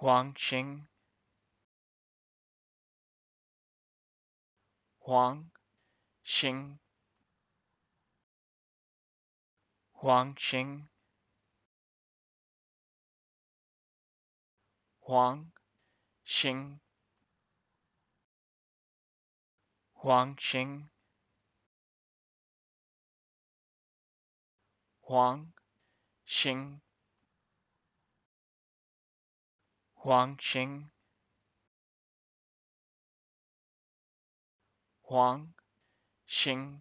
Huang Xing, Huang Xing, Huang Xing, Huang Xing, Huang Xing, Huang Qing Huang Xing, Huang Xing.